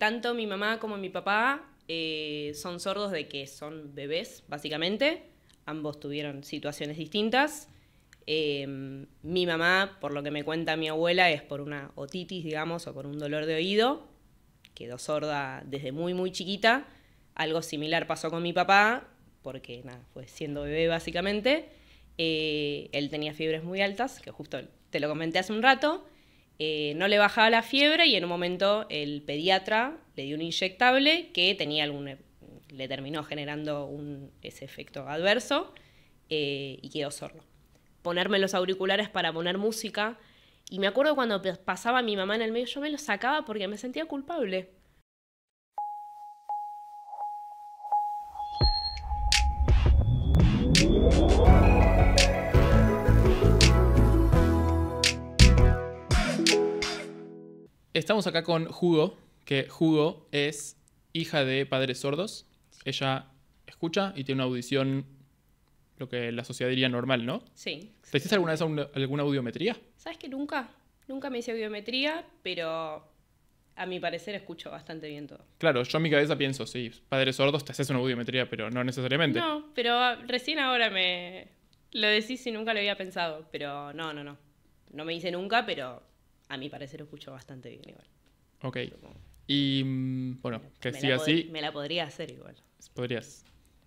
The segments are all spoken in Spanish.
tanto mi mamá como mi papá eh, son sordos de que son bebés, básicamente. Ambos tuvieron situaciones distintas. Em, mi mamá, por lo que me cuenta mi abuela, es por una otitis, digamos, o por un dolor de oído. Quedó sorda desde muy, muy chiquita. Algo similar pasó con mi papá, porque nada, fue siendo bebé básicamente. Eh, él tenía fiebres muy altas, que justo te lo comenté hace un rato. Eh, no le bajaba la fiebre y en un momento el pediatra le dio un inyectable que tenía algún, le terminó generando ese efecto adverso eh, y quedó sordo. Ponerme los auriculares para poner música y me acuerdo cuando pasaba mi mamá en el medio, yo me los sacaba porque me sentía culpable. Estamos acá con Hugo, que Jugo es hija de padres sordos. Ella escucha y tiene una audición, lo que la sociedad diría normal, ¿no? Sí. ¿Te hiciste alguna vez alguna audiometría? ¿Sabes que nunca? Nunca me hice audiometría, pero a mi parecer escucho bastante bien todo. Claro, yo en mi cabeza pienso, sí, padres sordos te haces una audiometría, pero no necesariamente. No, pero recién ahora me lo decís y nunca lo había pensado, pero no, no, no. No me hice nunca, pero a mi parecer escucho bastante bien igual. Ok. Y mm, bueno, que siga así. Me la podría hacer igual. Podrías.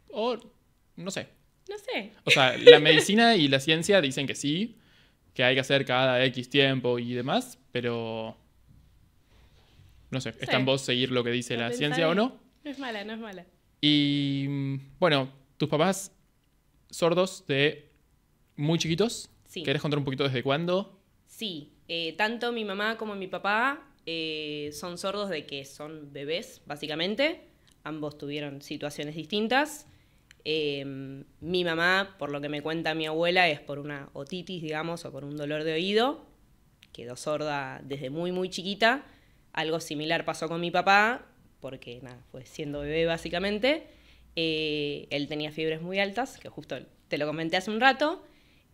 O no sé. No sé. O sea, la medicina y la ciencia dicen que sí, que hay que hacer cada X tiempo y demás, pero no sé, está en vos seguir lo que dice la ciencia o no. No es mala, no es mala. Y bueno, tus papás sordos de muy chiquitos. Sí. ¿Querés contar un poquito desde cuándo? Sí, eh, tanto mi mamá como mi papá eh, son sordos de que son bebés, básicamente. Ambos tuvieron situaciones distintas. Em, mi mamá, por lo que me cuenta mi abuela, es por una otitis, digamos, o por un dolor de oído. Quedó sorda desde muy, muy chiquita. Algo similar pasó con mi papá, porque nada, fue siendo bebé básicamente. Eh, él tenía fiebres muy altas, que justo te lo comenté hace un rato.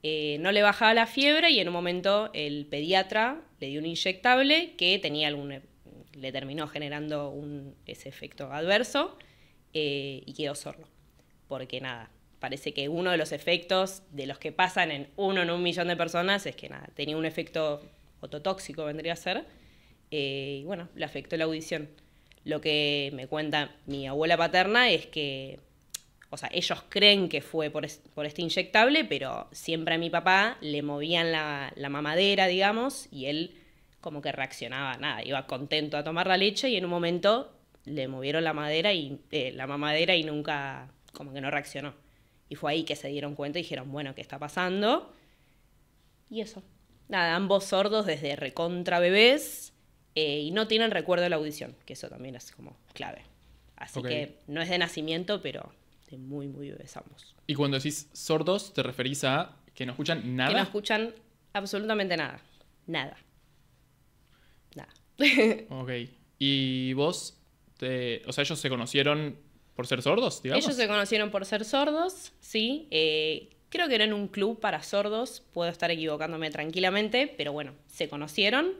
Eh, no le bajaba la fiebre y en un momento el pediatra le dio un inyectable que tenía algún, le terminó generando ese efecto adverso eh, y quedó sordo. Porque nada, parece que uno de los efectos de los que pasan en uno en un millón de personas es que nada, tenía un efecto ototóxico, vendría a ser, eh, y bueno, le afectó la audición. Lo que me cuenta mi abuela paterna es que o sea, ellos creen que fue por, este inyectable, pero siempre a mi papá le movían la, mamadera, digamos, y él como que reaccionaba, nada, iba contento a tomar la leche y en un momento le movieron la madera y eh, la mamadera y nunca, como que no reaccionó. Y fue ahí que se dieron cuenta y dijeron, bueno, ¿qué está pasando? Y eso. Nada, ambos sordos desde recontra bebés eh, y no tienen recuerdo de la audición, que eso también es como clave. Así que no es de nacimiento, pero muy, muy bebés ambos. Y cuando decís sordos, ¿te referís a que no escuchan nada? Que no escuchan absolutamente nada. Nada. Nada. ok. ¿Y vos, te... o sea, ellos se conocieron por ser sordos, digamos? Ellos se conocieron por ser sordos, sí. Eh, creo que era en un club para sordos, puedo estar equivocándome tranquilamente, pero bueno, se conocieron.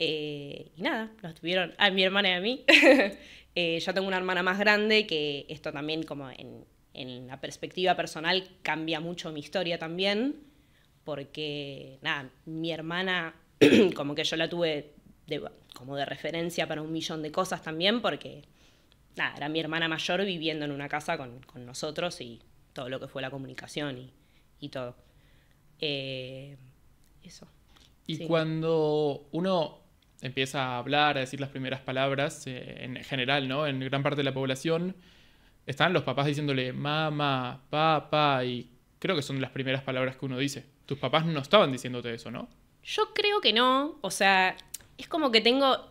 Eh, y nada, nos tuvieron a mi hermana y a mí. Eh, yo tengo una hermana más grande que esto también como en, la perspectiva personal cambia mucho mi historia también, porque nada, mi hermana como que yo la tuve como de referencia para un millón de cosas también, porque nada, era mi hermana mayor viviendo en una casa con, nosotros y todo lo que fue la comunicación y, todo. Eh, eso. Y cuando uno empieza a hablar, a decir las primeras palabras, eh, en general, ¿no? En gran parte de la población, están los papás diciéndole mamá, papá, y creo que son las primeras palabras que uno dice. Tus papás no estaban diciéndote eso, ¿no? Yo creo que no, o sea, es como que tengo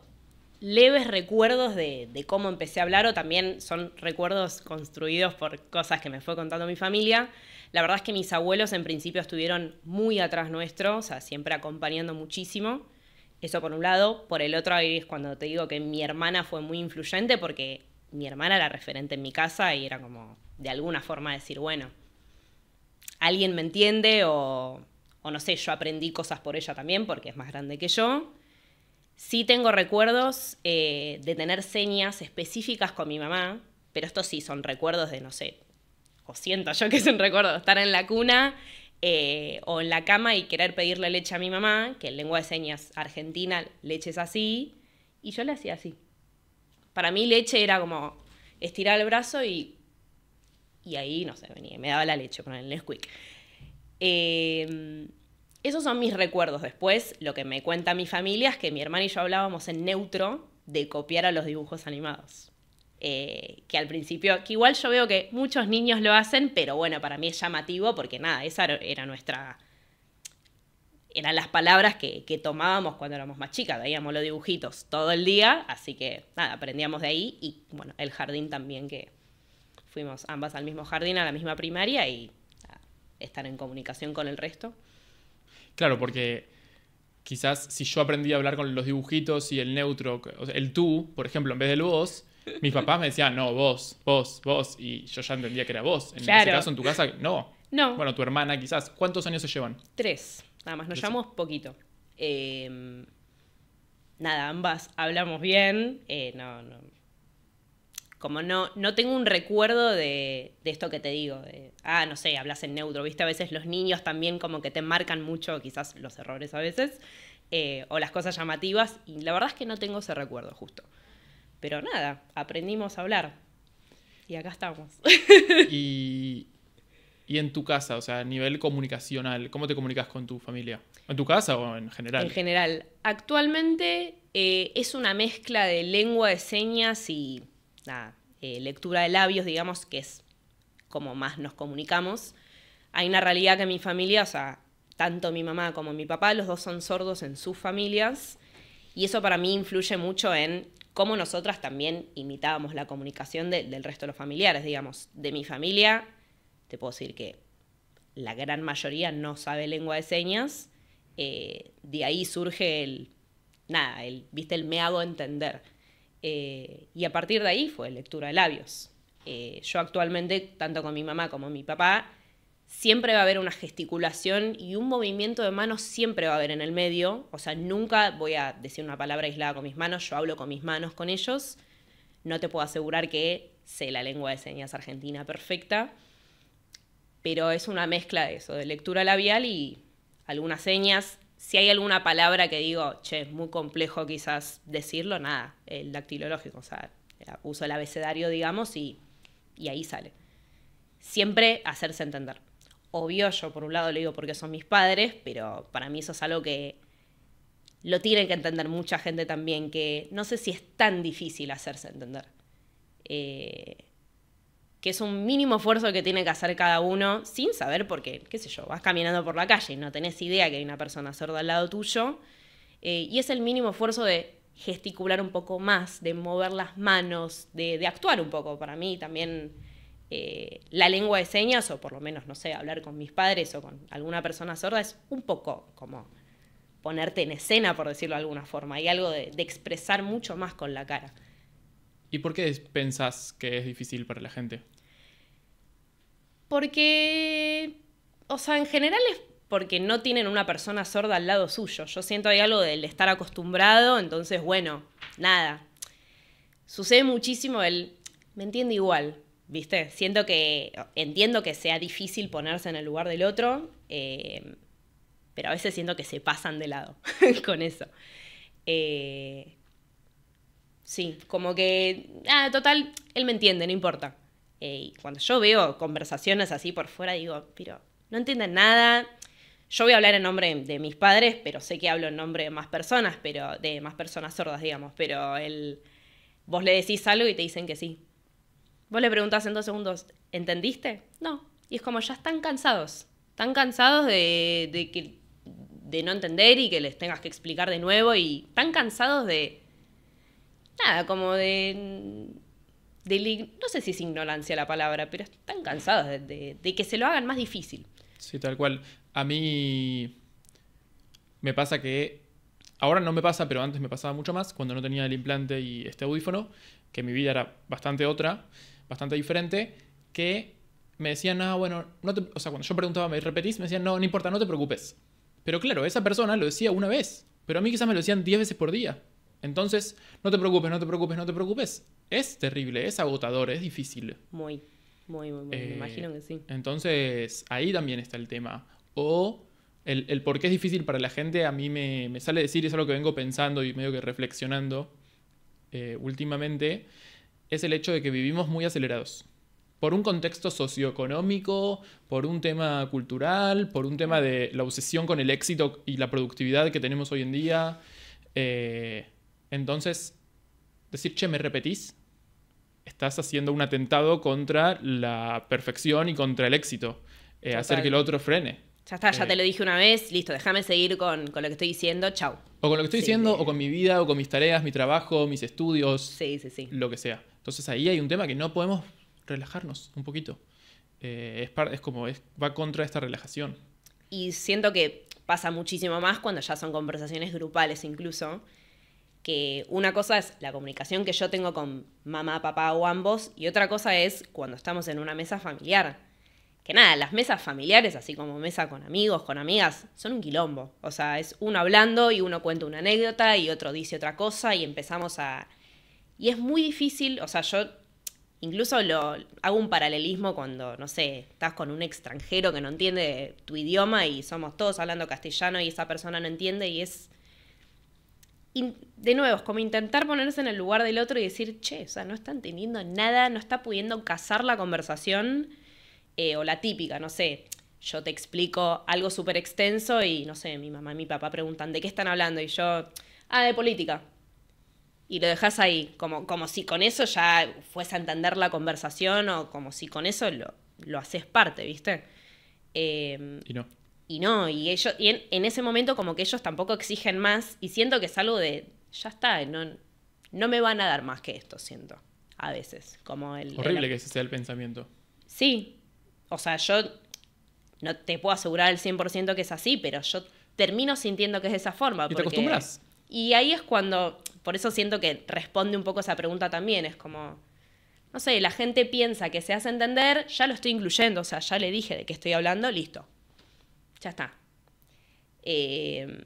leves recuerdos de, de cómo empecé a hablar o también son recuerdos construidos por cosas que me fue contando mi familia. La verdad es que mis abuelos en principio estuvieron muy atrás nuestro, o sea, siempre acompañando muchísimo. Eso por un lado. Por el otro, ahí es cuando te digo que mi hermana fue muy influyente porque mi hermana era referente en mi casa y era como de alguna forma decir, bueno, alguien me entiende o, no sé, yo aprendí cosas por ella también porque es más grande que yo. Sí tengo recuerdos eh, de tener señas específicas con mi mamá, pero estos sí son recuerdos de, no sé, o siento yo que es un recuerdo, estar en la cuna eh, o en la cama y querer pedirle leche a mi mamá, que en lengua de señas argentina leche es así, y yo le hacía así. Para mí leche era como estirar el brazo y, y ahí, no sé, venía, me daba la leche con el Nesquik. Em, esos son mis recuerdos. Después, lo que me cuenta mi familia es que mi hermano y yo hablábamos en neutro de copiar a los dibujos animados. Eh, que al principio, que igual yo veo que muchos niños lo hacen, pero bueno, para mí es llamativo porque nada, esa era nuestra, eran las palabras que, tomábamos cuando éramos más chicas, veíamos los dibujitos todo el día, así que nada, aprendíamos de ahí y bueno, el jardín también que fuimos ambas al mismo jardín, a la misma primaria y estar en comunicación con el resto. Claro, porque quizás si yo aprendí a hablar con los dibujitos y el neutro, el tú, por ejemplo, en vez del vos, mis papás me decían, no, vos, vos, vos. Y yo ya entendía que era vos. En ese caso, en tu casa, no. No. Bueno, tu hermana quizás. ¿Cuántos años se llevan? Tres, nada más. Nos llamamos poquito. Em, nada, ambas hablamos bien. Eh, no, no. Como no, no tengo un recuerdo de, esto que te digo. ah, no sé, hablas en neutro. Viste, a veces los niños también como que te marcan mucho quizás los errores a veces. Eh, o las cosas llamativas. Y la verdad es que no tengo ese recuerdo justo. Pero nada, aprendimos a hablar. Y acá estamos. y, y en tu casa, o sea, a nivel comunicacional, ¿cómo te comunicas con tu familia? ¿En tu casa o en general? En general. Actualmente eh, es una mezcla de lengua de señas y eh, lectura de labios, digamos, que es como más nos comunicamos. Hay una realidad que mi familia, o sea, tanto mi mamá como mi papá, los dos son sordos en sus familias. Y eso para mí influye mucho en como nosotras también imitábamos la comunicación del resto de los familiares, digamos, de mi familia, te puedo decir que la gran mayoría no sabe lengua de señas, eh, de ahí surge el, nada, el, viste, el me hago entender. Eh, y a partir de ahí fue lectura de labios. Eh, yo actualmente, tanto con mi mamá como mi papá, siempre va a haber una gesticulación y un movimiento de manos siempre va a haber en el medio. O sea, nunca voy a decir una palabra aislada con mis manos, yo hablo con mis manos con ellos. No te puedo asegurar que sé la lengua de señas argentina perfecta, pero es una mezcla de eso, de lectura labial y algunas señas. Si hay alguna palabra que digo, che, es muy complejo quizás decirlo, nada, el dactilológico, o sea, uso el abecedario, digamos, y, y ahí sale. Siempre hacerse entender obvio, yo por un lado le digo porque son mis padres, pero para mí eso es algo que lo tiene que entender mucha gente también, que no sé si es tan difícil hacerse entender. Eh, que es un mínimo esfuerzo que tiene que hacer cada uno sin saber porque, qué sé yo, vas caminando por la calle y no tenés idea que hay una persona sorda al lado tuyo. Eh, y es el mínimo esfuerzo de gesticular un poco más, de mover las manos, de, de actuar un poco. Para mí también eh, la lengua de señas, o por lo menos, no sé, hablar con mis padres o con alguna persona sorda, es un poco como ponerte en escena, por decirlo de alguna forma. Hay algo de, expresar mucho más con la cara. ¿Y por qué pensás que es difícil para la gente? Porque, o sea, en general es porque no tienen una persona sorda al lado suyo. Yo siento hay algo del estar acostumbrado, entonces, bueno, nada. Sucede muchísimo el, me entiende igual, ¿Viste? Siento que entiendo que sea difícil ponerse en el lugar del otro, eh, pero a veces siento que se pasan de lado con eso. Eh, sí, como que, ah, total, él me entiende, no importa. Eh, y cuando yo veo conversaciones así por fuera, digo, pero no entienden nada. Yo voy a hablar en nombre de mis padres, pero sé que hablo en nombre de más personas, pero de más personas sordas, digamos. Pero él, vos le decís algo y te dicen que sí. Vos le preguntás en dos segundos, ¿entendiste? No. Y es como ya están cansados. Están cansados de, de, que, de no entender y que les tengas que explicar de nuevo. Y Tan cansados de. Nada, como de. no sé si es ignorancia la palabra, pero están cansados de que se lo hagan más difícil. Sí, tal cual. A mí. Me pasa que Ahora no me pasa, pero antes me pasaba mucho más cuando no tenía el implante y este audífono, que mi vida era bastante otra bastante diferente, que me decían, ah, bueno, no o sea, cuando yo preguntaba, ¿me repetís? Me decían, no, no importa, no te preocupes. Pero claro, esa persona lo decía una vez, pero a mí quizás me lo decían diez veces por día. Entonces, no te preocupes, no te preocupes, no te preocupes. Es terrible, es agotador, es difícil. Muy, muy, muy, muy. me eh, imagino que sí. Entonces, ahí también está el tema. O el, por qué es difícil para la gente, a mí me, me sale decir, es algo que vengo pensando y medio que reflexionando eh, últimamente, es el hecho de que vivimos muy acelerados. Por un contexto socioeconómico, por un tema cultural, por un tema de la obsesión con el éxito y la productividad que tenemos hoy en día. Eh, entonces, decir, che, ¿me repetís? Estás haciendo un atentado contra la perfección y contra el éxito. Eh, hacer que el otro frene. Ya está, ya eh. te lo dije una vez, listo, déjame seguir con, con lo que estoy diciendo, chau. O con lo que estoy diciendo, o con mi vida, o con mis tareas, mi trabajo, mis estudios. Sí, sí, sí. Lo que sea. Entonces ahí hay un tema que no podemos relajarnos un poquito. Eh, es, es, como, va contra esta relajación. Y siento que pasa muchísimo más cuando ya son conversaciones grupales incluso, que una cosa es la comunicación que yo tengo con mamá, papá o ambos, y otra cosa es cuando estamos en una mesa familiar. Que nada, las mesas familiares, así como mesa con amigos, con amigas, son un quilombo. O sea, es uno hablando y uno cuenta una anécdota y otro dice otra cosa y empezamos a y es muy difícil, o sea, yo incluso lo hago un paralelismo cuando, no sé, estás con un extranjero que no entiende tu idioma y somos todos hablando castellano y esa persona no entiende y es de nuevo, es como intentar ponerse en el lugar del otro y decir, che, o sea, no está entendiendo nada, no está pudiendo cazar la conversación eh, o la típica, no sé. Yo te explico algo súper extenso y no sé, mi mamá y mi papá preguntan de qué están hablando y yo, ah, de política y lo dejas ahí, como, como si con eso ya fuese a entender la conversación o como si con eso lo, haces parte, ¿viste? Em, y no. Y no, y ellos, en, ese momento como que ellos tampoco exigen más y siento que es algo de, ya está, no, me van a dar más que esto, siento, a veces, como el... Horrible que ese sea el pensamiento. Sí, o sea, yo no te puedo asegurar al 100% que es así, pero yo termino sintiendo que es de esa forma. Y te acostumbras. Y ahí es cuando por eso siento que responde un poco esa pregunta también, es como, no sé, la gente piensa que se hace entender, ya lo estoy incluyendo, o sea, ya le dije de qué estoy hablando, listo, ya está. Em,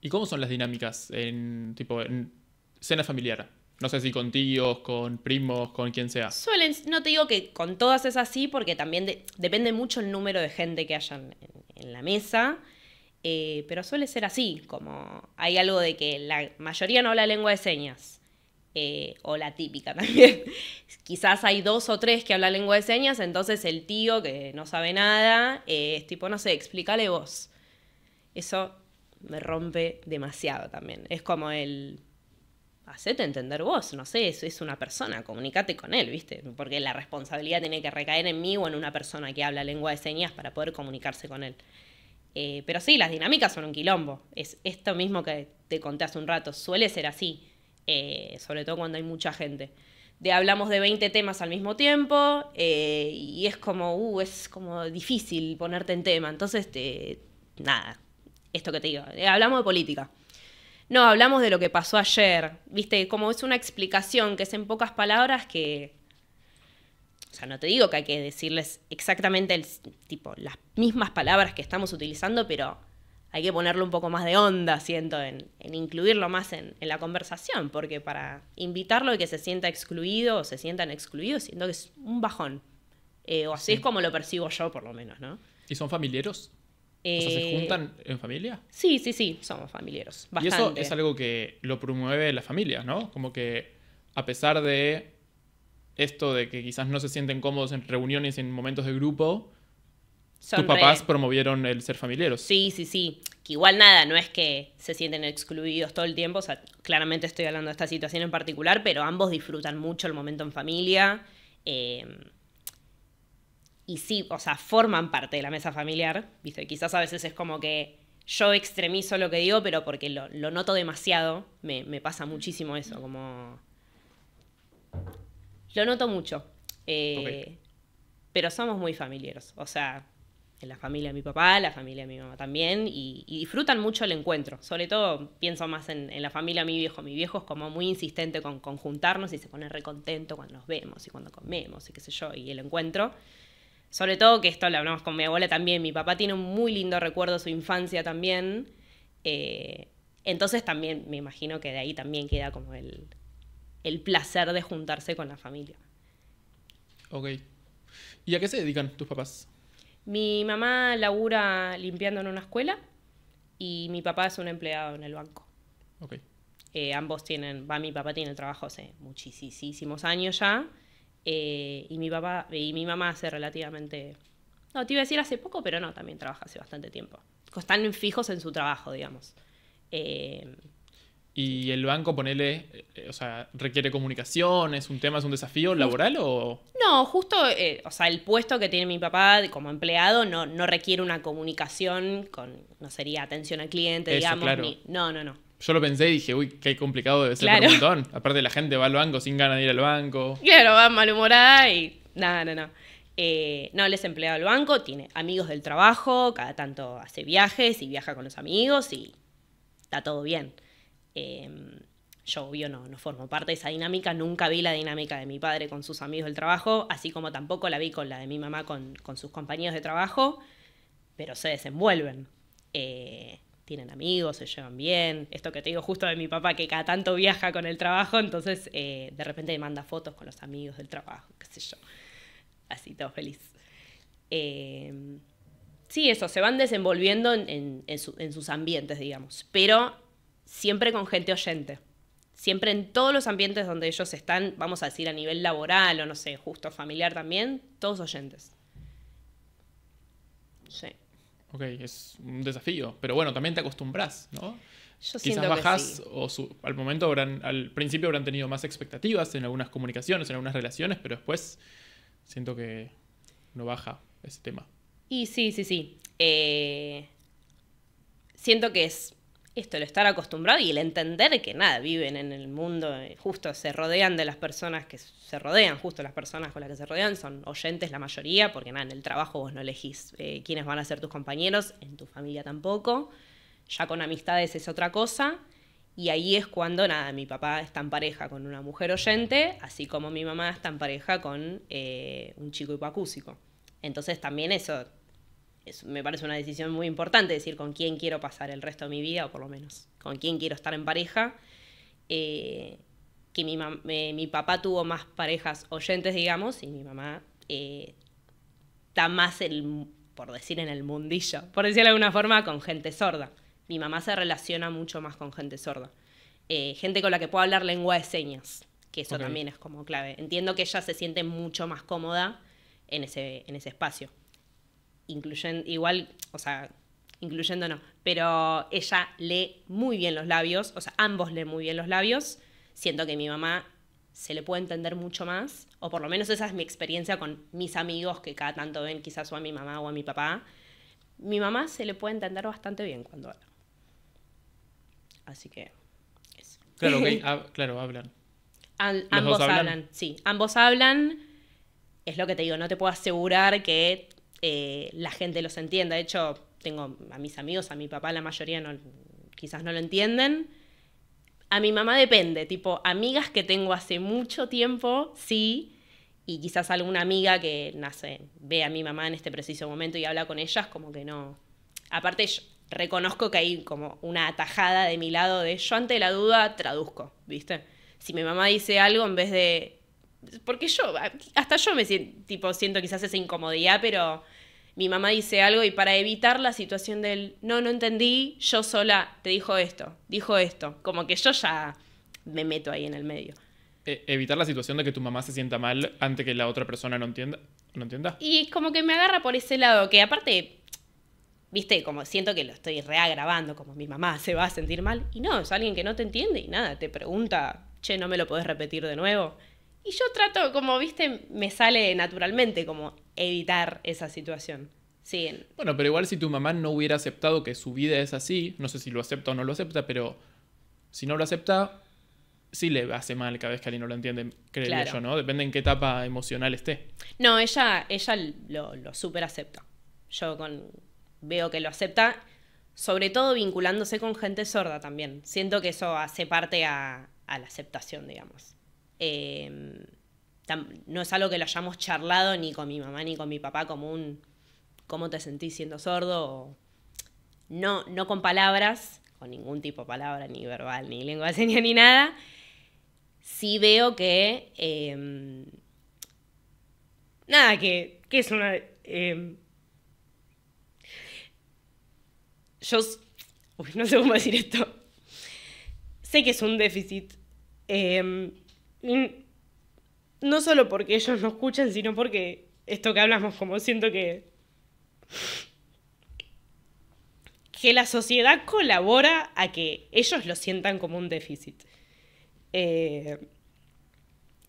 ¿Y cómo son las dinámicas en, tipo, en cena familiar? No sé si con tíos, con primos, con quien sea. Suelen, no te digo que con todas es así, porque también depende mucho el número de gente que hayan en la mesa. Eh, pero suele ser así, como hay algo de que la mayoría no habla lengua de señas, eh, o la típica también. Quizás hay dos o tres que hablan lengua de señas, entonces el tío que no sabe nada eh, es tipo, no sé, explícale vos. Eso me rompe demasiado también. Es como el, hacete entender vos, no sé, es, es una persona, comunícate con él, ¿viste? Porque la responsabilidad tiene que recaer en mí o en una persona que habla lengua de señas para poder comunicarse con él. Eh, pero sí, las dinámicas son un quilombo. Es esto mismo que te conté hace un rato. Suele ser así, eh, sobre todo cuando hay mucha gente. De hablamos de 20 temas al mismo tiempo eh, y es como, uh, es como difícil ponerte en tema. Entonces, nada, esto que te digo. hablamos de política. No, hablamos de lo que pasó ayer. Viste, como es una explicación que es en pocas palabras que o sea, no te digo que hay que decirles exactamente el, tipo, las mismas palabras que estamos utilizando, pero hay que ponerle un poco más de onda, siento, en, en incluirlo más en, en, la conversación, porque para invitarlo y que se sienta excluido o se sientan excluidos, siento que es un bajón. Eh, o así es como lo percibo yo, por lo menos, ¿no? ¿Y son familiares? o ¿se eh, juntan en familia? Sí, sí, sí, somos familiares. Y eso es algo que lo promueve la familia, ¿no? Como que a pesar de esto de que quizás no se sienten cómodos en reuniones, en momentos de grupo, tus papás promovieron el ser familiares. Sí, sí, sí. Que igual nada, no es que se sienten excluidos todo el tiempo. O sea, claramente estoy hablando de esta situación en particular, pero ambos disfrutan mucho el momento en familia. Eh, y sí, o sea, forman parte de la mesa familiar. Quizás a veces es como que yo extremizo lo que digo, pero porque lo, noto demasiado, me, me, pasa muchísimo eso, como lo noto mucho. Eh, pero somos muy familiares. O sea, en la familia de mi papá, la familia de mi mamá también, y, disfrutan mucho el encuentro. Sobre todo pienso más en, la familia de mi viejo. Mi viejo es como muy insistente con, conjuntarnos juntarnos y se pone recontento cuando nos vemos y cuando comemos y qué sé yo, y el encuentro. Sobre todo que esto lo hablamos con mi abuela también. Mi papá tiene un muy lindo recuerdo de su infancia también. Eh, entonces también me imagino que de ahí también queda como el, el placer de juntarse con la familia. Ok. ¿Y a qué se dedican tus papás? Mi mamá labura limpiando en una escuela y mi papá es un empleado en el banco. Ok. Eh, ambos tienen, va, mi papá tiene trabajo hace muchísimos años ya eh, y, mi papá, y mi mamá hace relativamente, no, te iba a decir hace poco, pero no, también trabaja hace bastante tiempo. Están fijos en su trabajo, digamos. Eh, y el banco, ponele, eh, o sea, requiere comunicación, es un tema, es un desafío laboral o... No, justo, eh, o sea, el puesto que tiene mi papá como empleado no, no requiere una comunicación con, no sería atención al cliente, digamos, no, no, no. Yo lo pensé y dije, uy, qué complicado debe ser un montón. Aparte la gente va al banco sin ganas de ir al banco. Claro, va malhumorada y nada, no, no. Eh, no, él es empleado del banco, tiene amigos del trabajo, cada tanto hace viajes y viaja con los amigos y está todo bien. Em, yo obvio no, formo parte de esa dinámica, nunca vi la dinámica de mi padre con sus amigos del trabajo, así como tampoco la vi con la de mi mamá con, sus compañeros de trabajo, pero se desenvuelven. Eh, tienen amigos, se llevan bien. Esto que te digo justo de mi papá, que cada tanto viaja con el trabajo, entonces eh, de repente manda fotos con los amigos del trabajo, qué sé yo. Así, todo feliz. Em, sí, eso, se van desenvolviendo en, en sus ambientes, digamos. Pero siempre con gente oyente. Siempre en todos los ambientes donde ellos están, vamos a decir a nivel laboral o no sé, justo familiar también, todos oyentes. Sí. Ok, es un desafío, pero bueno, también te acostumbras, ¿no? Yo Quizás que sí. o al momento habrán, al principio habrán tenido más expectativas en algunas comunicaciones, en algunas relaciones, pero después siento que no baja ese tema. Y sí, sí, sí. Eh, siento que es esto, el estar acostumbrado y el entender que nada, viven en el mundo, eh, justo se rodean de las personas que se rodean, justo las personas con las que se rodean son oyentes la mayoría, porque nada, en el trabajo vos no elegís eh, quiénes van a ser tus compañeros, en tu familia tampoco, ya con amistades es otra cosa, y ahí es cuando, nada, mi papá está en pareja con una mujer oyente, así como mi mamá está en pareja con eh, un chico hipoacúsico, Entonces también eso me parece una decisión muy importante, decir con quién quiero pasar el resto de mi vida, o por lo menos con quién quiero estar en pareja. Eh, que eh, mi, papá tuvo más parejas oyentes, digamos, y mi mamá está eh, más, por decir, en el mundillo, por decirlo de alguna forma, con gente sorda. Mi mamá se relaciona mucho más con gente sorda. gente con la que puedo hablar lengua de señas, que eso también es como clave. Entiendo que ella se siente mucho más cómoda en ese espacio incluyendo, igual, o sea, incluyendo no, pero ella lee muy bien los labios, o sea, ambos leen muy bien los labios. Siento que mi mamá se le puede entender mucho más, o por lo menos esa es mi experiencia con mis amigos que cada tanto ven quizás o a mi mamá o a mi papá. Mi mamá se le puede entender bastante bien cuando habla. Así que... Claro, claro, hablan. ambos hablan? sí. Ambos hablan. Es lo que te digo, no te puedo asegurar que eh, la gente los entienda. De hecho, tengo a mis amigos, a mi papá la mayoría no, quizás no lo entienden. A mi mamá depende, tipo, amigas que tengo hace mucho tiempo, sí, y quizás alguna amiga que, nace, ve a mi mamá en este preciso momento y habla con ellas, como que no. Aparte, yo reconozco que hay como una atajada de mi lado de yo ante la duda traduzco, ¿viste? Si mi mamá dice algo, en vez de porque yo, hasta yo me siento, tipo, siento quizás esa incomodidad, pero mi mamá dice algo y para evitar la situación del no, no entendí, yo sola te dijo esto, dijo esto. Como que yo ya me meto ahí en el medio. E, evitar la situación de que tu mamá se sienta mal antes que la otra persona no entienda. No entienda. Y como que me agarra por ese lado, que aparte, viste, como siento que lo estoy reagravando, como mi mamá se va a sentir mal. Y no, es alguien que no te entiende y nada, te pregunta, che, no me lo podés repetir de nuevo. Y yo trato, como viste, me sale naturalmente como evitar esa situación. Sí. Bueno, pero igual si tu mamá no hubiera aceptado que su vida es así, no sé si lo acepta o no lo acepta, pero si no lo acepta, sí le hace mal cada vez que alguien no lo entiende, creo yo, ¿no? Depende en qué etapa emocional esté. No, ella, ella lo, super acepta. Yo con, veo que lo acepta, sobre todo vinculándose con gente sorda también. Siento que eso hace parte a la aceptación, digamos. Em, no es algo que lo hayamos charlado ni con mi mamá ni con mi papá como un cómo te sentís siendo sordo. no, no con palabras, con ningún tipo de palabra, ni verbal, ni lengua de señas, ni nada. Sí veo que. Em, nada, que, es una. Em, yo. no sé cómo decir esto. Sé que es un déficit no solo porque ellos no escuchan, sino porque esto que hablamos, como siento que. que la sociedad colabora a que ellos lo sientan como un déficit. Eh,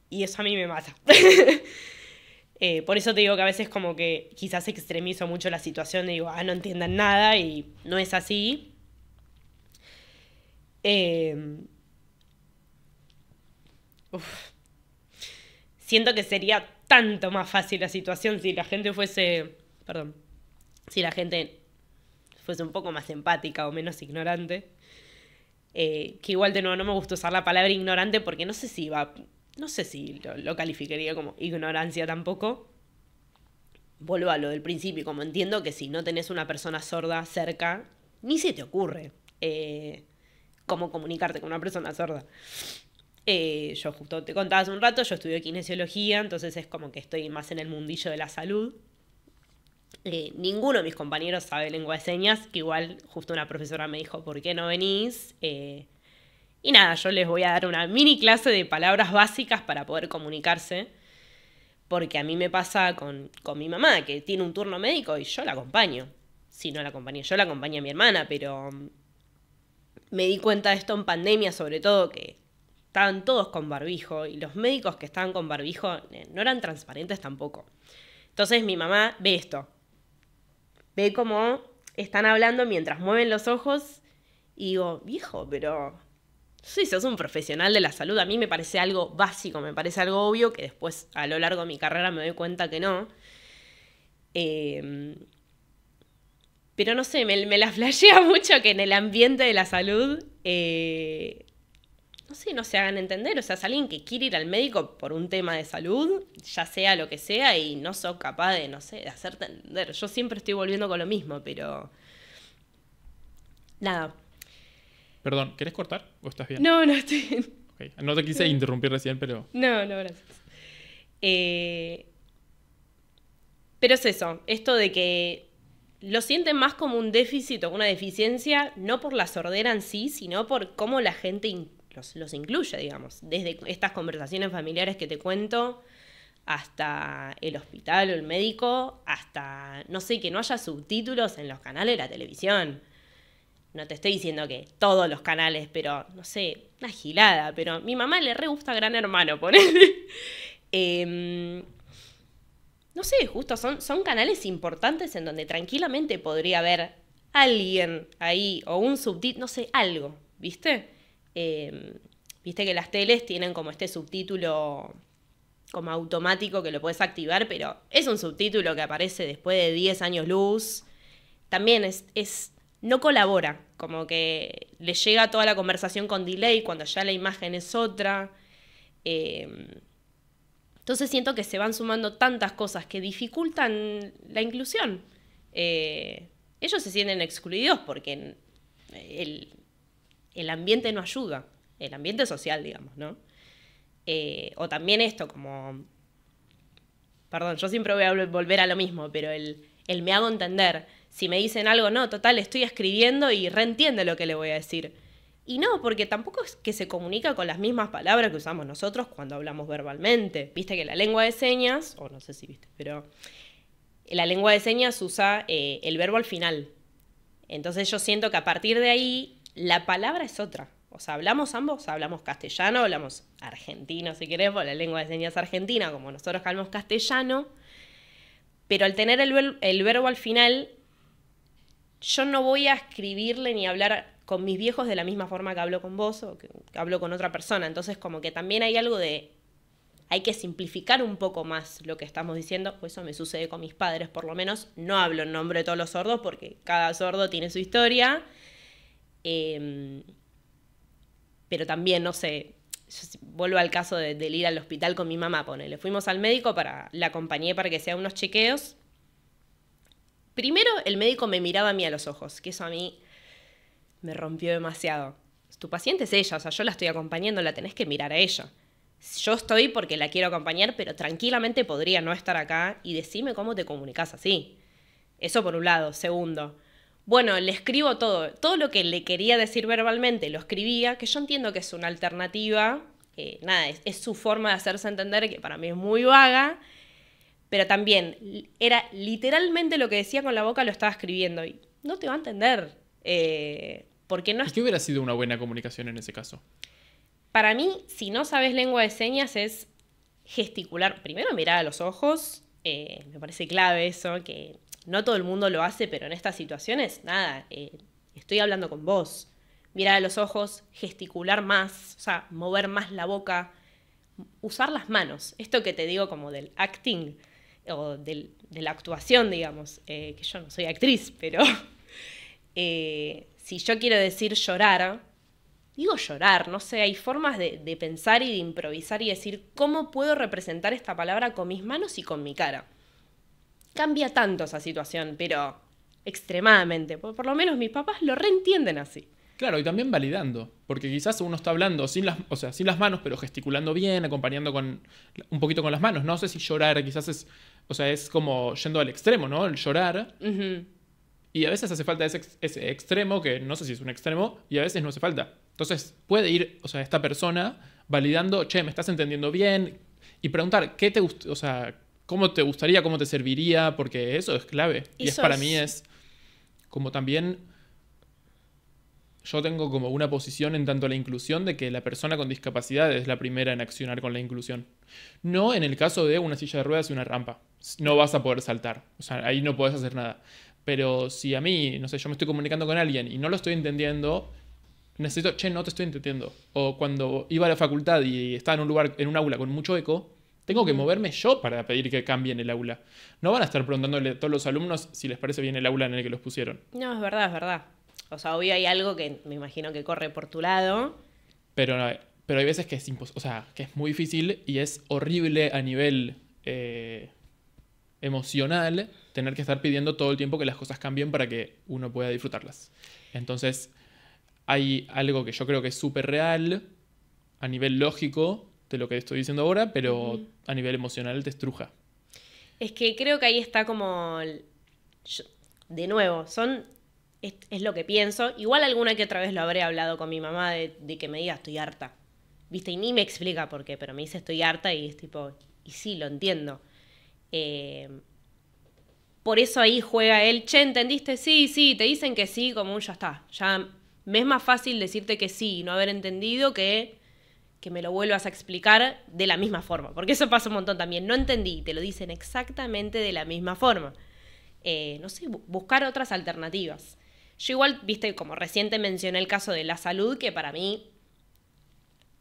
y eso a mí me mata. Eh, por eso te digo que a veces como que quizás extremizo mucho la situación y digo, ah, no entiendan nada y no es así. Eh, Siento que sería tanto más fácil la situación si la gente fuese. Perdón. Si la gente fuese un poco más empática o menos ignorante. Eh, que igual de nuevo no me gusta usar la palabra ignorante porque no sé si va. No sé si lo, calificaría como ignorancia tampoco. Vuelvo a lo del principio, como entiendo que si no tenés una persona sorda cerca, ni se te ocurre eh, cómo comunicarte con una persona sorda. Eh, yo justo te contaba hace un rato, yo estudio kinesiología, entonces es como que estoy más en el mundillo de la salud. Eh, ninguno de mis compañeros sabe lengua de señas, que igual justo una profesora me dijo, ¿por qué no venís? Eh, y nada, yo les voy a dar una mini clase de palabras básicas para poder comunicarse, porque a mí me pasa con, mi mamá, que tiene un turno médico y yo la acompaño. Si no la acompaño yo la acompañé a mi hermana, pero mm, me di cuenta de esto en pandemia, sobre todo, que estaban todos con barbijo y los médicos que estaban con barbijo eh, no eran transparentes tampoco. Entonces mi mamá ve esto, ve cómo están hablando mientras mueven los ojos y digo, viejo, pero sí, sos un profesional de la salud, a mí me parece algo básico, me parece algo obvio que después a lo largo de mi carrera me doy cuenta que no. Em, pero no sé, me, la flashea mucho que en el ambiente de la salud eh, no sé, no se hagan entender. O sea, es alguien que quiere ir al médico por un tema de salud, ya sea lo que sea, y no soy capaz de, no sé, de hacerte entender. Yo siempre estoy volviendo con lo mismo, pero. Nada. Perdón, ¿querés cortar o estás bien? No, no estoy No te quise interrumpir recién, pero. No, no, gracias. Eh, pero es eso, esto de que lo sienten más como un déficit o una deficiencia, no por la sordera en sí, sino por cómo la gente los, incluye, digamos. Desde estas conversaciones familiares que te cuento, hasta el hospital o el médico, hasta, no sé, que no haya subtítulos en los canales de la televisión. No te estoy diciendo que todos los canales, pero, no sé, una gilada, pero mi mamá le re gusta Gran Hermano, por eh, em, no sé, justo son, son canales importantes en donde tranquilamente podría haber alguien ahí o un subtítulo, no sé, algo, ¿viste? Em, viste que las teles tienen como este subtítulo como automático que lo puedes activar, pero es un subtítulo que aparece después de 10 años luz. También es, no colabora, como que le llega toda la conversación con delay cuando ya la imagen es otra. Em, entonces siento que se van sumando tantas cosas que dificultan la inclusión. Eh, ellos se sienten excluidos porque el, el ambiente no ayuda, el ambiente social, digamos, ¿no? Eh, o también esto, como, perdón, yo siempre voy a volver a lo mismo, pero el, me hago entender, si me dicen algo, no, total, estoy escribiendo y reentiende lo que le voy a decir. Y no, porque tampoco es que se comunica con las mismas palabras que usamos nosotros cuando hablamos verbalmente. Viste que la lengua de señas, o no sé si viste, pero la lengua de señas usa eh, el verbo al final. Entonces yo siento que a partir de ahí la palabra es otra. O sea, hablamos ambos, hablamos castellano, hablamos argentino, si querés, por la lengua de señas argentina, como nosotros hablamos castellano, pero al tener el, verbo al final, yo no voy a escribirle ni hablar con mis viejos de la misma forma que hablo con vos o que hablo con otra persona. Entonces, como que también hay algo de hay que simplificar un poco más lo que estamos diciendo, eso me sucede con mis padres, por lo menos no hablo en nombre de todos los sordos porque cada sordo tiene su historia Em, pero también, no sé, vuelvo al caso de, del ir al hospital con mi mamá, Le Fuimos al médico para, la acompañé para que sea unos chequeos. Primero, el médico me miraba a mí a los ojos, que eso a mí me rompió demasiado. Tu paciente es ella, o sea, yo la estoy acompañando, la tenés que mirar a ella. Yo estoy porque la quiero acompañar, pero tranquilamente podría no estar acá y decime cómo te comunicas así. Eso por un lado. Segundo, bueno, le escribo todo, todo lo que le quería decir verbalmente lo escribía, que yo entiendo que es una alternativa, que nada, es, su forma de hacerse entender que para mí es muy vaga, pero también era literalmente lo que decía con la boca lo estaba escribiendo y no te va a entender. Eh, porque no qué hubiera sido una buena comunicación en ese caso? Para mí, si no sabes lengua de señas, es gesticular. Primero mirar a los ojos, eh, me parece clave eso, que no todo el mundo lo hace, pero en estas situaciones, nada, eh, estoy hablando con vos. Mirar a los ojos, gesticular más, o sea, mover más la boca, usar las manos. Esto que te digo como del acting o de la actuación, digamos, eh, que yo no soy actriz, pero eh, si yo quiero decir llorar, digo llorar, no sé, hay formas de pensar y de improvisar y decir cómo puedo representar esta palabra con mis manos y con mi cara cambia tanto esa situación, pero extremadamente. Por, lo menos mis papás lo reentienden así. Claro, y también validando, porque quizás uno está hablando sin las, o sea, sin las manos, pero gesticulando bien, acompañando con un poquito con las manos. No sé si llorar, quizás es, o sea, es como yendo al extremo, ¿no? El llorar. Y a veces hace falta ese, extremo, que no sé si es un extremo, y a veces no hace falta. Entonces puede ir, o sea, esta persona validando, che, me estás entendiendo bien, y preguntar, ¿qué te gusta, o sea, cómo te gustaría, cómo te serviría, porque eso es clave. Y, es para mí es como también yo tengo como una posición en tanto la inclusión de que la persona con discapacidad es la primera en accionar con la inclusión. No en el caso de una silla de ruedas y una rampa. No vas a poder saltar. O sea, ahí no puedes hacer nada. Pero si a mí, no sé, yo me estoy comunicando con alguien y no lo estoy entendiendo, necesito, che, no te estoy entendiendo. O cuando iba a la facultad y estaba en un lugar, en un aula con mucho eco, tengo que moverme yo para pedir que cambien el aula. No van a estar preguntándole a todos los alumnos si les parece bien el aula en el que los pusieron. No, es verdad, es verdad. O sea, hoy hay algo que me imagino que corre por tu lado. Pero, eh, pero hay veces que es o sea, que es muy difícil y es horrible a nivel eh, emocional tener que estar pidiendo todo el tiempo que las cosas cambien para que uno pueda disfrutarlas. Entonces, hay algo que yo creo que es súper real a nivel lógico de lo que estoy diciendo ahora, pero a nivel emocional te estruja. Es que creo que ahí está como. de nuevo, son. Es, lo que pienso. Igual alguna que otra vez lo habré hablado con mi mamá de, que me diga estoy harta. ¿Viste? Y ni me explica por qué, pero me dice estoy harta y es tipo. Y sí, lo entiendo. Eh, por eso ahí juega el che, ¿entendiste? Sí, sí, te dicen que sí, como un ya está. Ya me es más fácil decirte que sí y no haber entendido que que me lo vuelvas a explicar de la misma forma, porque eso pasa un montón también, no entendí, te lo dicen exactamente de la misma forma. Eh, no sé, buscar otras alternativas. Yo igual, viste, como reciente mencioné el caso de la salud, que para mí,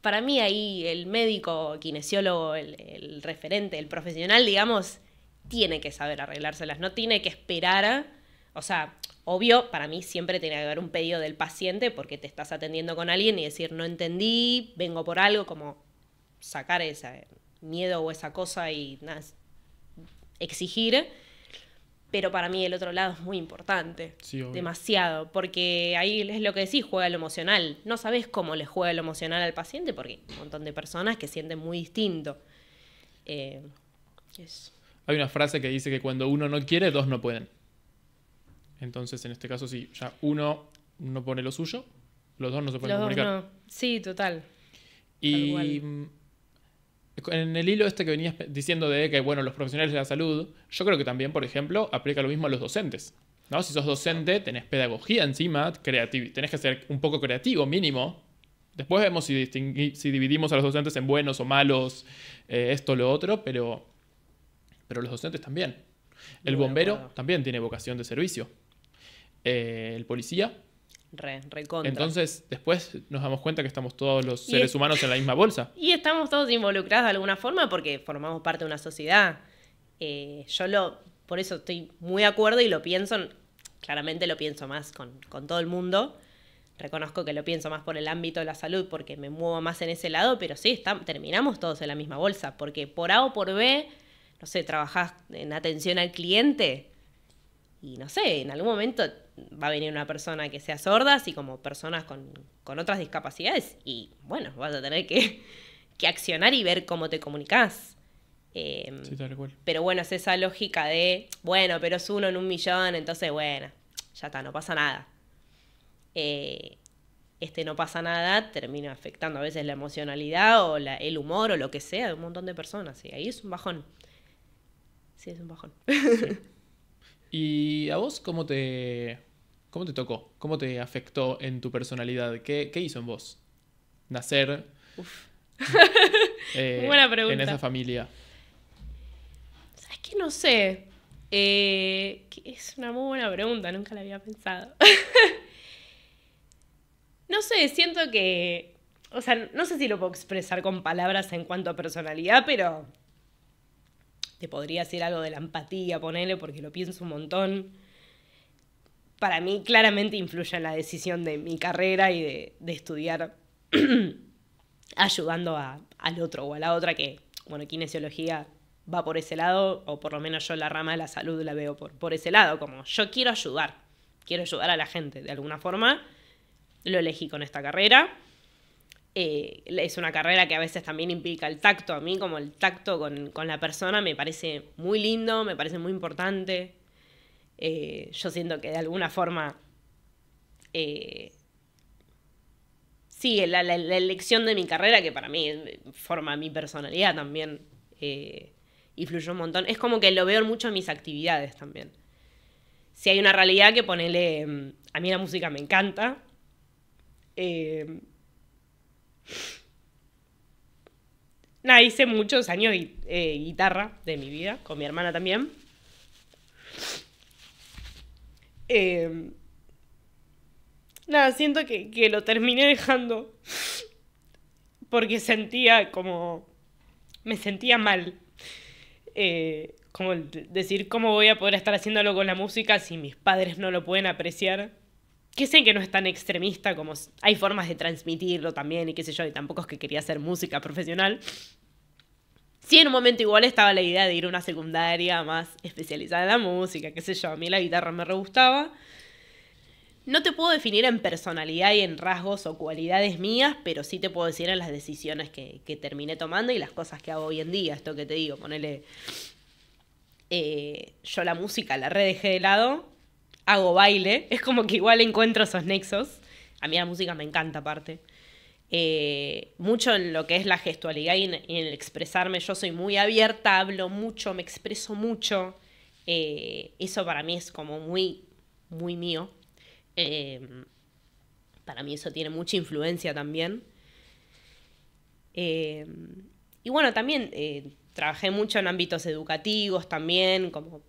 para mí ahí el médico, kinesiólogo, el, el referente, el profesional, digamos, tiene que saber arreglárselas, no tiene que esperar, a, o sea, Obvio, para mí siempre tiene que haber un pedido del paciente porque te estás atendiendo con alguien y decir, no entendí, vengo por algo, como sacar ese miedo o esa cosa y nada, exigir. Pero para mí el otro lado es muy importante. demasiado. Porque ahí es lo que decís, juega lo emocional. No sabes cómo le juega lo emocional al paciente porque hay un montón de personas que sienten muy distinto. Eh, hay una frase que dice que cuando uno no quiere, dos no pueden. Entonces, en este caso, si ya uno no pone lo suyo, los dos no se pueden comunicar. Sí, total. Y en el hilo este que venías diciendo de que, bueno, los profesionales de la salud, yo creo que también, por ejemplo, aplica lo mismo a los docentes. ¿no? Si sos docente, tenés pedagogía encima, tenés que ser un poco creativo, mínimo. Después vemos si, si dividimos a los docentes en buenos o malos, esto eh, esto, lo otro, pero, pero los docentes también. El bombero también tiene vocación de servicio. Eh, el policía. Entonces, después nos damos cuenta que estamos todos los seres humanos en la misma bolsa. Y estamos todos involucrados de alguna forma porque formamos parte de una sociedad. Eh, yo lo, por eso estoy muy de acuerdo y lo pienso, claramente lo pienso más con, todo el mundo. Reconozco que lo pienso más por el ámbito de la salud porque me muevo más en ese lado, pero sí, terminamos todos en la misma bolsa porque por A o por B, no sé, trabajás en atención al cliente y no sé, en algún momento va a venir una persona que sea sorda, así como personas con, otras discapacidades, y bueno, vas a tener que, accionar y ver cómo te comunicas. Em, sí, Pero bueno, es esa lógica de, bueno, pero es uno en un millón, entonces bueno, ya está, no pasa nada. Eh, este no pasa nada termina afectando a veces la emocionalidad o el humor o lo que sea de un montón de personas. Y ahí es un bajón. Sí, es un bajón. ¿Y a vos cómo te, ¿Cómo te tocó? ¿Cómo te afectó en tu personalidad? ¿Qué, hizo en vos? Nacer eh, en esa familia. Es que no sé. Eh, es una muy buena pregunta, nunca la había pensado. no sé, siento que. O sea, no sé si lo puedo expresar con palabras en cuanto a personalidad, pero te podría decir algo de la empatía, ponele, porque lo pienso un montón para mí claramente influye en la decisión de mi carrera y de, estudiar ayudando al otro o a la otra que, bueno, kinesiología va por ese lado, o por lo menos yo la rama de la salud la veo por, por ese lado, como yo quiero ayudar, quiero ayudar a la gente de alguna forma, lo elegí con esta carrera. Eh, es una carrera que a veces también implica el tacto. A mí, como el tacto con, con, la persona, me parece muy lindo, me parece muy importante. Eh, yo siento que de alguna forma... Eh, sí, la, elección de mi carrera, que para mí eh, forma mi personalidad también, eh, influyó un montón. Es como que lo veo mucho en mis actividades también. Si hay una realidad que ponele, mm, a mí la música me encanta. Eh, nada, hice muchos años de guitarra de mi vida, con mi hermana también. Em, nada, siento que, lo terminé dejando porque sentía como... Me sentía mal. Eh, como decir, ¿cómo voy a poder estar haciéndolo con la música si mis padres no lo pueden apreciar? Que sé que no es tan extremista como hay formas de transmitirlo también y qué sé yo, y tampoco es que quería hacer música profesional, Sí, en un momento igual estaba la idea de ir a una secundaria más especializada en la música, qué sé yo, a mí la guitarra me re gustaba. No te puedo definir en personalidad y en rasgos o cualidades mías, pero sí te puedo decir en las decisiones que, terminé tomando y las cosas que hago hoy en día, esto que te digo, ponele... Eh, yo la música la re dejé de lado, hago baile, es como que igual encuentro esos nexos. A mí la música me encanta aparte. Eh, mucho en lo que es la gestualidad y en, el expresarme. Yo soy muy abierta, hablo mucho, me expreso mucho. Eh, eso para mí es como muy, muy mío. Eh, para mí eso tiene mucha influencia también. y bueno, también trabajé mucho en ámbitos educativos también, como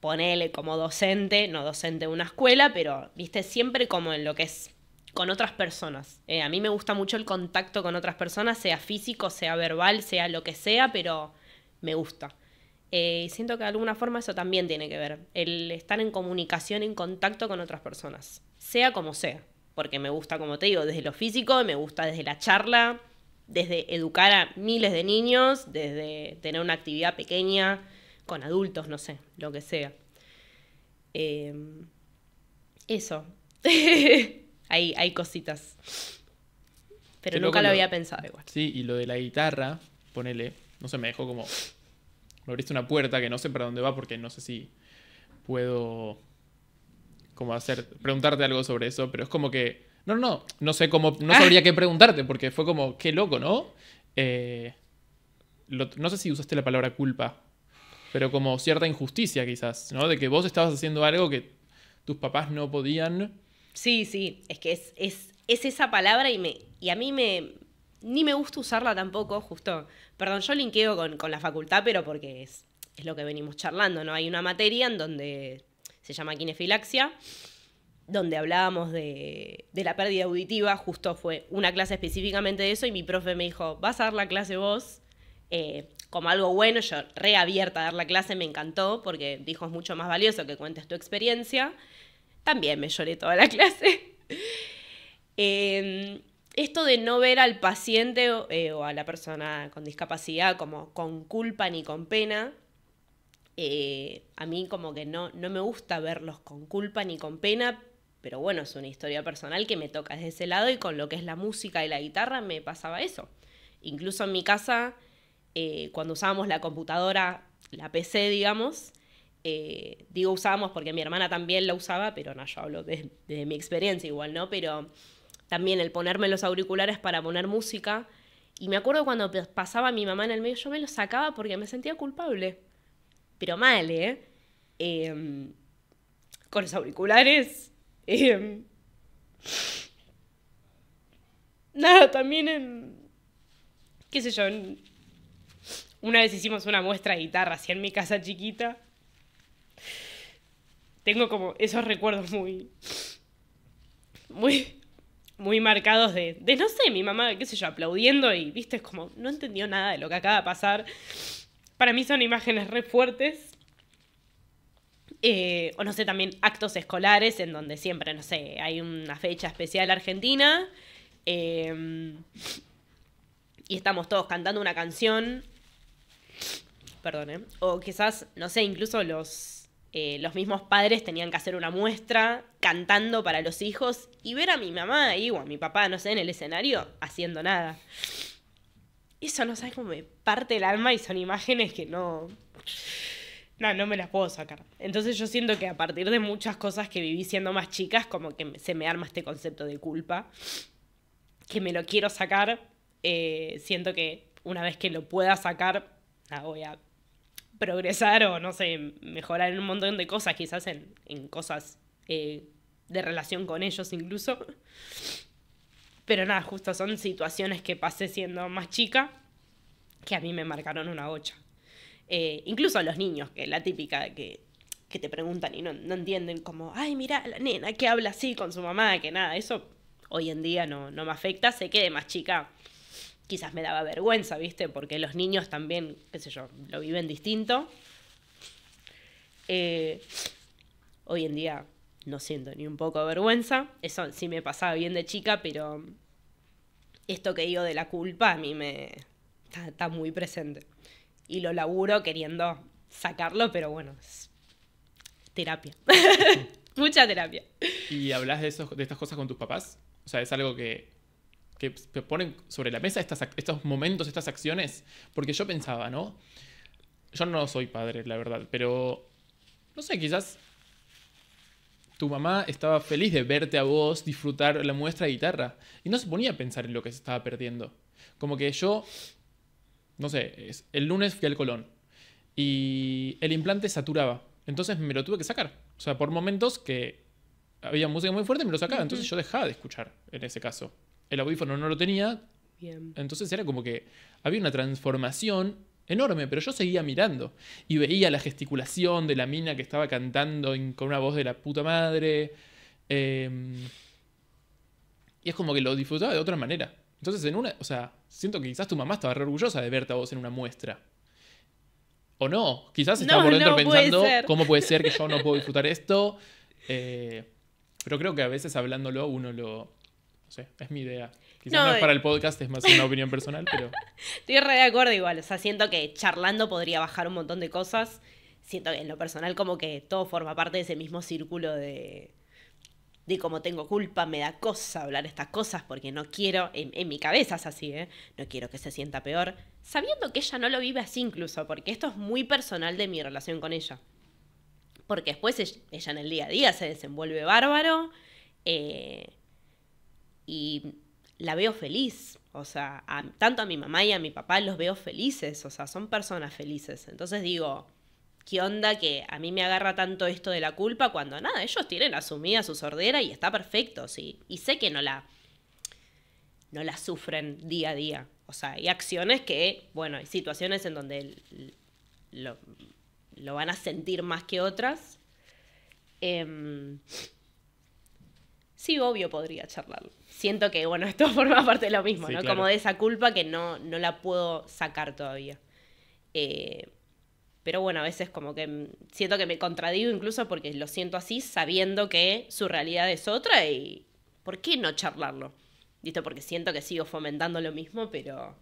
ponele como docente, no docente de una escuela, pero viste siempre como en lo que es con otras personas. Eh, a mí me gusta mucho el contacto con otras personas, sea físico, sea verbal, sea lo que sea, pero me gusta. Eh, siento que de alguna forma eso también tiene que ver, el estar en comunicación, en contacto con otras personas, sea como sea, porque me gusta, como te digo, desde lo físico, me gusta desde la charla, desde educar a miles de niños, desde tener una actividad pequeña, con adultos, no sé, lo que sea. Eh, eso. hay, cositas. Pero nunca lo, había pensado igual. Sí, y lo de la guitarra, ponele, no sé, me dejó como... Me abriste una puerta que no sé para dónde va porque no sé si puedo como hacer preguntarte algo sobre eso, pero es como que no, no, no sé cómo, no ah. sabría qué preguntarte, porque fue como, qué loco, ¿no? Eh, no sé si usaste la palabra culpa, pero como cierta injusticia quizás, ¿no? De que vos estabas haciendo algo que tus papás no podían Sí, sí, es que es, esa palabra y, a mí me, ni me gusta usarla tampoco, justo. Perdón, yo linkeo con, con la facultad, pero porque es, es, lo que venimos charlando, ¿no? Hay una materia en donde se llama kinefilaxia, donde hablábamos de, la pérdida auditiva, justo fue una clase específicamente de eso, y mi profe me dijo, vas a dar la clase vos, eh, como algo bueno, yo reabierta a dar la clase, me encantó, porque dijo, es mucho más valioso que cuentes tu experiencia. También me lloré toda la clase. Em, esto de no ver al paciente eh, o a la persona con discapacidad como con culpa ni con pena, eh, a mí como que no, no me gusta verlos con culpa ni con pena, pero bueno, es una historia personal que me toca desde ese lado y con lo que es la música y la guitarra me pasaba eso. Incluso en mi casa, eh, cuando usábamos la computadora, la PC, digamos, eh, digo usábamos porque mi hermana también la usaba, pero no, yo hablo de, mi experiencia igual, ¿no? Pero también el ponerme los auriculares para poner música. Y me acuerdo cuando pasaba mi mamá en el medio, yo me los sacaba porque me sentía culpable. Pero mal, ¿eh? Em, con los auriculares. Em, nada, también en. qué sé yo. una vez hicimos una muestra de guitarra, así en mi casa chiquita tengo como esos recuerdos muy. muy. muy marcados de. de no sé, mi mamá, qué sé yo, aplaudiendo y viste, es como. no entendió nada de lo que acaba de pasar. Para mí son imágenes re fuertes. Eh, o no sé, también actos escolares en donde siempre, no sé, hay una fecha especial argentina em, y estamos todos cantando una canción. Perdón, ¿eh? O quizás, no sé, incluso los eh, los mismos padres tenían que hacer una muestra cantando para los hijos y ver a mi mamá ahí o a mi papá, no sé, en el escenario haciendo nada. Eso no sabes cómo me parte el alma y son imágenes que no. No, no me las puedo sacar. Entonces yo siento que a partir de muchas cosas que viví siendo más chicas, como que se me arma este concepto de culpa, que me lo quiero sacar, eh, siento que una vez que lo pueda sacar, la voy a progresar o, no sé, mejorar en un montón de cosas, quizás en, en cosas eh, de relación con ellos incluso. Pero nada, justo son situaciones que pasé siendo más chica que a mí me marcaron una bocha. Eh, incluso a los niños, que es la típica que, que te preguntan y no, no, entienden como, ay, mira, la nena que habla así con su mamá, que nada, eso hoy en día no, no me afecta, se quede más chica quizás me daba vergüenza, ¿viste? Porque los niños también, qué sé yo, lo viven distinto. Eh, hoy en día no siento ni un poco vergüenza. Eso sí me pasaba bien de chica, pero esto que digo de la culpa a mí me está, muy presente. Y lo laburo queriendo sacarlo, pero bueno, es terapia. Mucha terapia. ¿Y hablas de, esos, de estas cosas con tus papás? O sea, es algo que que ponen sobre la mesa estos momentos, estas acciones, porque yo pensaba, ¿no? Yo no soy padre, la verdad, pero no sé, quizás tu mamá estaba feliz de verte a vos disfrutar la muestra de guitarra y no se ponía a pensar en lo que se estaba perdiendo. Como que yo, no sé, el lunes fui al Colón y el implante saturaba, entonces me lo tuve que sacar. O sea, por momentos que había música muy fuerte me lo sacaba, entonces yo dejaba de escuchar en ese caso el audífono no lo tenía. Entonces era como que había una transformación enorme, pero yo seguía mirando y veía la gesticulación de la mina que estaba cantando con una voz de la puta madre. Em, y es como que lo disfrutaba de otra manera. Entonces, en una, o sea, siento que quizás tu mamá estaba re orgullosa de verte a vos en una muestra. O no, quizás estaba por dentro pensando cómo puede ser que yo no puedo disfrutar esto. Eh, pero creo que a veces hablándolo uno lo, es mi idea. Quizás no, es eh. para el podcast, es más una opinión personal, pero. Estoy re de acuerdo igual. O sea, siento que charlando podría bajar un montón de cosas. Siento que en lo personal, como que todo forma parte de ese mismo círculo de. De como tengo culpa, me da cosa hablar estas cosas porque no quiero, en, mi cabeza es así, ¿eh? no quiero que se sienta peor, sabiendo que ella no lo vive así incluso, porque esto es muy personal de mi relación con ella. Porque después ella en el día a día se desenvuelve bárbaro, eh, y la veo feliz. O sea, tanto a mi mamá y a mi papá los veo felices, o sea, son personas felices. Entonces digo, ¿qué onda que a mí me agarra tanto esto de la culpa cuando nada, ellos tienen asumida su sordera y está perfecto, sí. Y sé que no la, no la sufren día a día. O sea, hay acciones que, bueno, hay situaciones en donde lo, lo van a sentir más que otras. Em, Sí, obvio podría charlarlo. Siento que, bueno, esto forma parte de lo mismo, ¿no? Como de esa culpa que no, no la puedo sacar todavía. Eh, pero bueno, a veces como que siento que me contradigo incluso porque lo siento así, sabiendo que su realidad es otra y ¿por qué no charlarlo? Listo, porque siento que sigo fomentando lo mismo, pero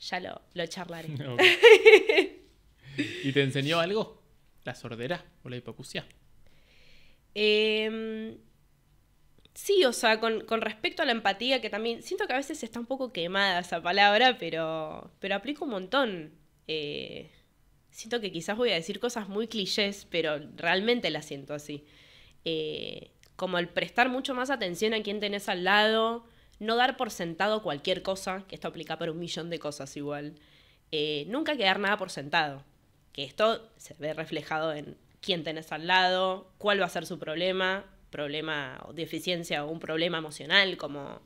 ya lo, lo charlaré. ¿Y te enseñó algo? ¿La sordera o la hipocucia? Eh, em, Sí, o sea, con, respecto a la empatía, que también siento que a veces está un poco quemada esa palabra, pero, pero aplico un montón. Eh, siento que quizás voy a decir cosas muy clichés, pero realmente la siento así. Eh, como el prestar mucho más atención a quien tenés al lado, no dar por sentado cualquier cosa, que esto aplica para un millón de cosas igual. Eh, nunca quedar nada por sentado, que esto se ve reflejado en quién tenés al lado, cuál va a ser su problema, problema o deficiencia o un problema emocional, como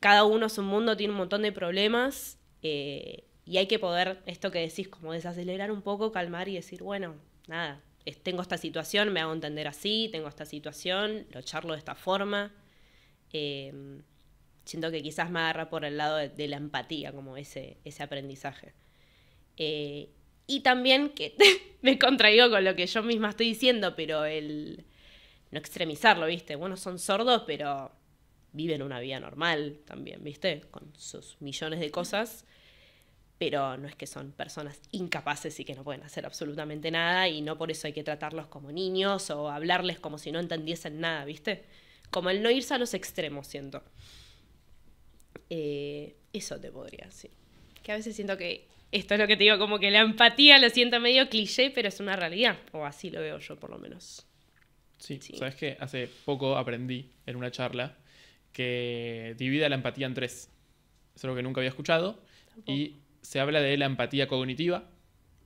cada uno es un mundo, tiene un montón de problemas eh, y hay que poder, esto que decís, como desacelerar un poco, calmar y decir, bueno, nada, tengo esta situación, me hago entender así, tengo esta situación, lo charlo de esta forma. Em, siento que quizás me agarra por el lado de, la empatía, como ese, ese aprendizaje. Eh, y también que me contraigo con lo que yo misma estoy diciendo, pero el, no extremizarlo, ¿viste? Bueno, son sordos, pero viven una vida normal también, ¿viste? Con sus millones de cosas, pero no es que son personas incapaces y que no pueden hacer absolutamente nada y no por eso hay que tratarlos como niños o hablarles como si no entendiesen nada, ¿viste? Como el no irse a los extremos, siento. Eh, eso te podría sí Que a veces siento que esto es lo que te digo, como que la empatía lo siento medio cliché, pero es una realidad, o así lo veo yo por lo menos. Sí, sabes que hace poco aprendí en una charla que divide la empatía en tres. Es algo que nunca había escuchado. Y se habla de la empatía cognitiva,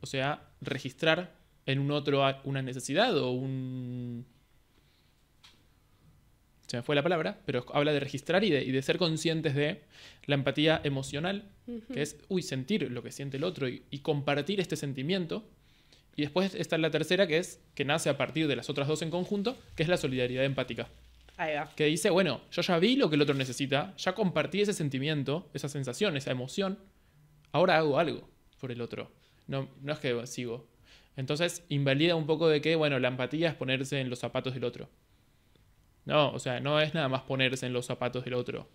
o sea, registrar en un otro una necesidad o un... Se me fue la palabra, pero habla de registrar y de, ser conscientes de la empatía emocional, que es, uy, sentir lo que siente el otro y compartir este sentimiento y después está la tercera, que es que nace a partir de las otras dos en conjunto, que es la solidaridad empática. Que dice, bueno, yo ya vi lo que el otro necesita, ya compartí ese sentimiento, esa sensación, esa emoción, ahora hago algo por el otro. No, no es que sigo. Entonces invalida un poco de que, bueno, la empatía es ponerse en los zapatos del otro. No, o sea, no es nada más ponerse en los zapatos del otro.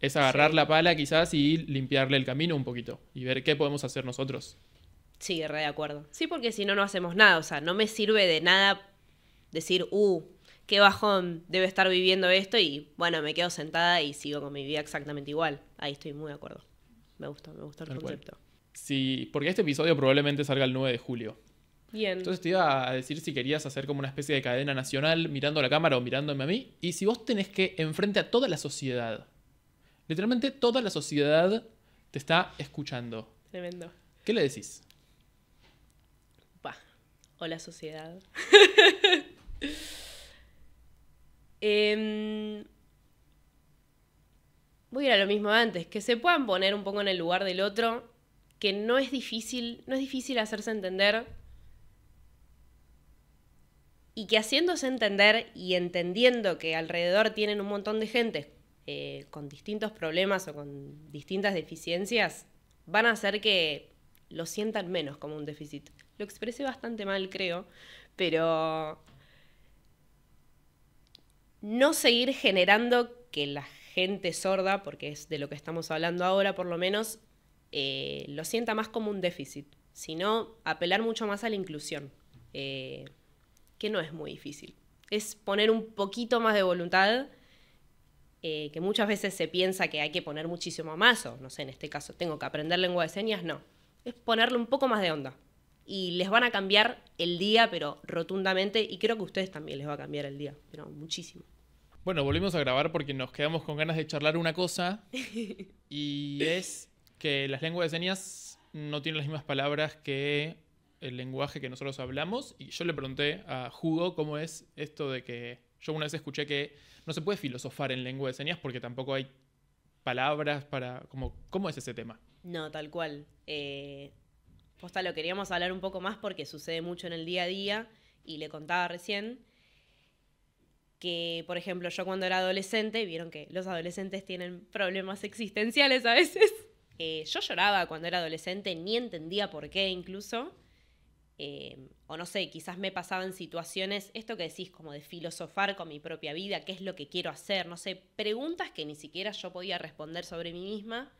Es agarrar la pala quizás y limpiarle el camino un poquito y ver qué podemos hacer nosotros. Sí, de acuerdo. Sí, porque si no, no hacemos nada. O sea, no me sirve de nada decir, uh, qué bajón debe estar viviendo esto y bueno, me quedo sentada y sigo con mi vida exactamente igual. Ahí estoy muy de acuerdo. Me gusta, me gusta el concepto. Sí, porque este episodio probablemente salga el 9 de julio. Bien. Entonces te iba a decir si querías hacer como una especie de cadena nacional mirando a la cámara o mirándome a mí. Y si vos tenés que enfrente a toda la sociedad, literalmente toda la sociedad te está escuchando. Tremendo. ¿Qué le decís? o la sociedad. Em, voy a ir a lo mismo antes, que se puedan poner un poco en el lugar del otro, que no es difícil, no es difícil hacerse entender. Y que haciéndose entender y entendiendo que alrededor tienen un montón de gente eh, con distintos problemas o con distintas deficiencias, van a hacer que lo sientan menos como un déficit. Lo expresé bastante mal, creo, pero no seguir generando que la gente sorda, porque es de lo que estamos hablando ahora por lo menos, eh, lo sienta más como un déficit, sino apelar mucho más a la inclusión, eh, que no es muy difícil. Es poner un poquito más de voluntad, eh, que muchas veces se piensa que hay que poner muchísimo más, o no sé, en este caso tengo que aprender lengua de señas, no, es ponerle un poco más de onda y les van a cambiar el día, pero rotundamente, y creo que a ustedes también les va a cambiar el día, pero muchísimo. Bueno, volvimos a grabar porque nos quedamos con ganas de charlar una cosa, y es que las lenguas de señas no tienen las mismas palabras que el lenguaje que nosotros hablamos, y yo le pregunté a Hugo cómo es esto de que yo una vez escuché que no se puede filosofar en lengua de señas porque tampoco hay palabras para... Como, ¿Cómo es ese tema? No, tal cual. Eh, posta lo queríamos hablar un poco más porque sucede mucho en el día a día y le contaba recién que, por ejemplo, yo cuando era adolescente, vieron que los adolescentes tienen problemas existenciales a veces. Eh, yo lloraba cuando era adolescente, ni entendía por qué incluso. Eh, o no sé, quizás me pasaban situaciones, esto que decís como de filosofar con mi propia vida, qué es lo que quiero hacer, no sé, preguntas que ni siquiera yo podía responder sobre mí misma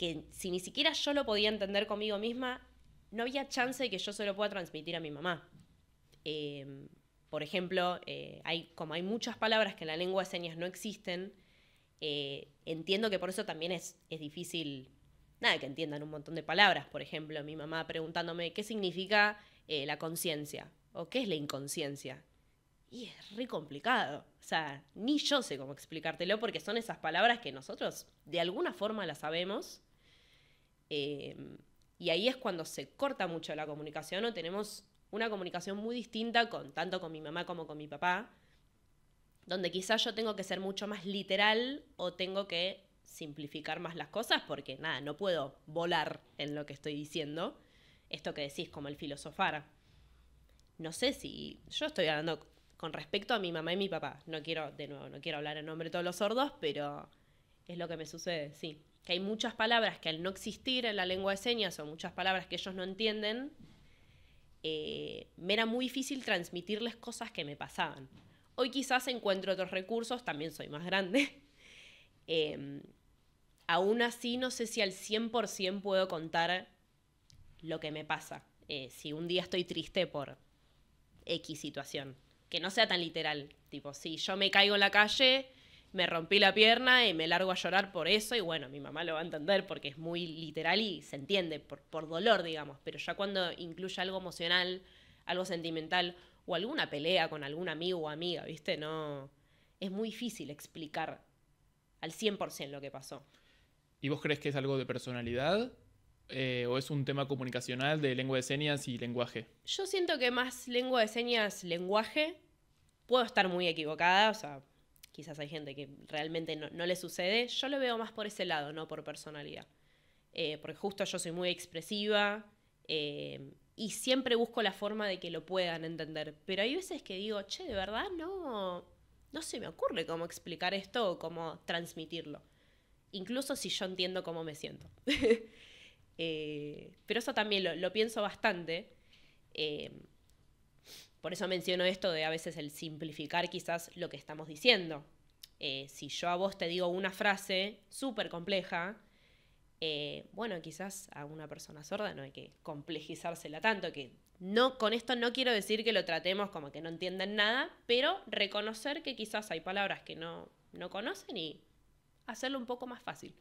que si ni siquiera yo lo podía entender conmigo misma, no había chance de que yo se lo pueda transmitir a mi mamá. Em, por ejemplo, eh, hay, como hay muchas palabras que en la lengua de señas no existen, eh, entiendo que por eso también es, es difícil, nada, que entiendan un montón de palabras. Por ejemplo, mi mamá preguntándome qué significa eh, la conciencia o qué es la inconsciencia. Y es re complicado. O sea, ni yo sé cómo explicártelo porque son esas palabras que nosotros de alguna forma las sabemos, Em, y ahí es cuando se corta mucho la comunicación o tenemos una comunicación muy distinta con tanto con mi mamá como con mi papá, donde quizás yo tengo que ser mucho más literal o tengo que simplificar más las cosas porque nada, no puedo volar en lo que estoy diciendo. Esto que decís como el filosofar. No sé si yo estoy hablando con respecto a mi mamá y mi papá. No quiero de nuevo, no quiero hablar en nombre de todos los sordos, pero es lo que me sucede, sí hay muchas palabras que al no existir en la lengua de señas o muchas palabras que ellos no entienden, eh, me era muy difícil transmitirles cosas que me pasaban. Hoy quizás encuentro otros recursos, también soy más grande. Eh, aún así no sé si al 100% puedo contar lo que me pasa. Eh, si un día estoy triste por X situación. Que no sea tan literal. Tipo, si yo me caigo en la calle me rompí la pierna y me largo a llorar por eso y bueno, mi mamá lo va a entender porque es muy literal y se entiende por, dolor, digamos, pero ya cuando incluye algo emocional, algo sentimental o alguna pelea con algún amigo o amiga, ¿viste? No, es muy difícil explicar al 100% lo que pasó. ¿Y vos crees que es algo de personalidad eh, o es un tema comunicacional de lengua de señas y lenguaje? Yo siento que más lengua de señas, lenguaje. Puedo estar muy equivocada, o sea, quizás hay gente que realmente no, le sucede, yo lo veo más por ese lado, no por personalidad. Eh, porque justo yo soy muy expresiva eh, y siempre busco la forma de que lo puedan entender. Pero hay veces que digo, che, de verdad no, no se me ocurre cómo explicar esto o cómo transmitirlo. Incluso si yo entiendo cómo me siento. Eh, pero eso también lo, lo pienso bastante. Por eso menciono esto de a veces el simplificar quizás lo que estamos diciendo. Eh, si yo a vos te digo una frase súper compleja, eh, bueno, quizás a una persona sorda no hay que complejizársela tanto, que no, con esto no quiero decir que lo tratemos como que no entiendan nada, pero reconocer que quizás hay palabras que no, no conocen y hacerlo un poco más fácil.